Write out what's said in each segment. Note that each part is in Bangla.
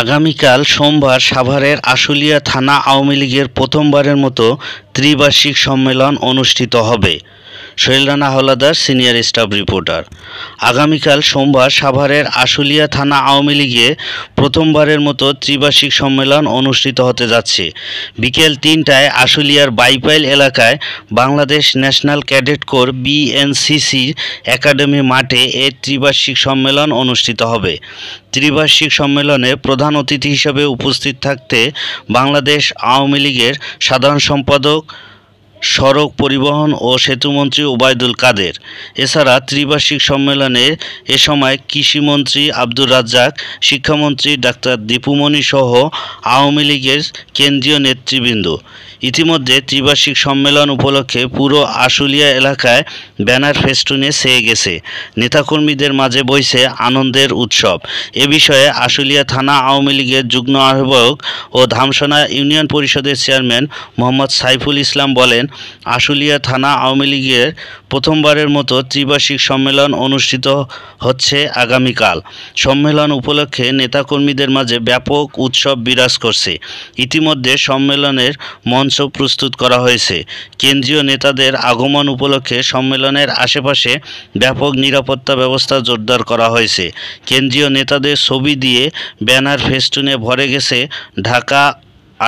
আগামীকাল সোমবার সাভারের আশুলিয়া থানা আওয়ামী লীগের প্রথমবারের মতো ত্রিবার্ষিক সম্মেলন অনুষ্ঠিত হবে Shoil Rana Haldar senior staff reporter আগামীকাল সোমবার সাভারের আশুলিয়া থানা আওয়ামী লীগে প্রথমবারের মতো ত্রিবার্ষিক সম্মেলন অনুষ্ঠিত হতে যাচ্ছে বিকেল তিনটায় আশুলিয়ার বাইপাইল এলাকায় Bangladesh national cadet corps BNCC academy মাঠে এ ত্রিবার্ষিক সম্মেলন অনুষ্ঠিত হবে ত্রিবার্ষিক সম্মেলনে প্রধান অতিথি হিসেবে উপস্থিত থাকতে বাংলাদেশ আওয়ামী লীগের সাধারণ সম্পাদক সড়ক পরিবহন ও সেতুমন্ত্রী ওবায়দুল কাদের এছাড়া ত্রিবার্ষিক সম্মেলনে এ সময় কৃষিমন্ত্রী আব্দুর রাজ্জাক শিক্ষামন্ত্রী ডাক্তার দীপুমণি সহ আওয়ামী লীগের কেন্দ্রীয় নেতৃবৃন্দ ইতিমধ্যে ত্রিবার্ষিক সম্মেলন উপলক্ষে পুরো আশুলিয়া এলাকায় ব্যানার ফেস্টুনে সেয়ে গেছে নেতাকর্মীদের মাঝে বইছে আনন্দের উৎসব এ বিষয়ে আশুলিয়া থানা আওয়ামী লীগের যুগ্ম আহ্বায়ক ও ধামসোনা ইউনিয়ন পরিষদের চেয়ারম্যান মোহাম্মদ সাইফুল ইসলাম বলেন আশুলিয়া থানা আওয়ামী লীগের প্রথমবারের মতো ত্রিবার্ষিক সম্মেলন অনুষ্ঠিত হচ্ছে আগামীকাল সম্মেলন উপলক্ষে নেতাকর্মীদের মাঝে ব্যাপক উৎসব বিরাজ করছে ইতিমধ্যে সম্মেলনের মঞ্চ প্রস্তুত করা হয়েছে কেন্দ্রীয় নেতাদের আগমন উপলক্ষে সম্মেলনের আশেপাশে ব্যাপক নিরাপত্তা ব্যবস্থা জোরদার করা হয়েছে কেন্দ্রীয় নেতাদের ছবি দিয়ে ব্যানার ফেস্টুনে ভরে গেছে ঢাকা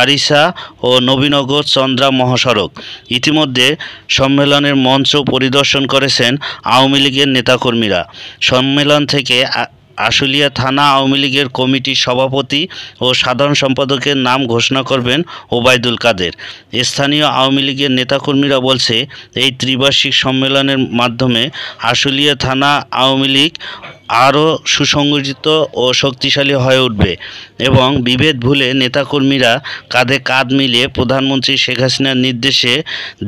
আরিসা ও নবীনগর চন্দ্রা মহাসড়ক ইতিমধ্যে সম্মেলনের মঞ্চ পরিদর্শন করেছেন আওয়ামী লীগের নেতাকর্মীরা সম্মেলন থেকে আশুলিয়া থানা আওয়ামী লীগের কমিটির সভাপতি ও সাধারণ সম্পাদকের নাম ঘোষণা করবেন ওবায়দুল কাদের স্থানীয় আওয়ামী লীগের নেতাকর্মীরা বলছে এই ত্রিবার্ষিক সম্মেলনের মাধ্যমে আশুলিয়া থানা আওয়ামী লীগ আরও সুসংগঠিত ও শক্তিশালী হয়ে উঠবে এবং বিভেদ ভুলে নেতাকর্মীরা কাঁধে কাঁধ মিলিয়ে প্রধানমন্ত্রী শেখ হাসিনার নির্দেশে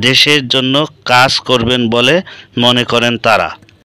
দেশের জন্য কাজ করবেন বলে মনে করেন তারা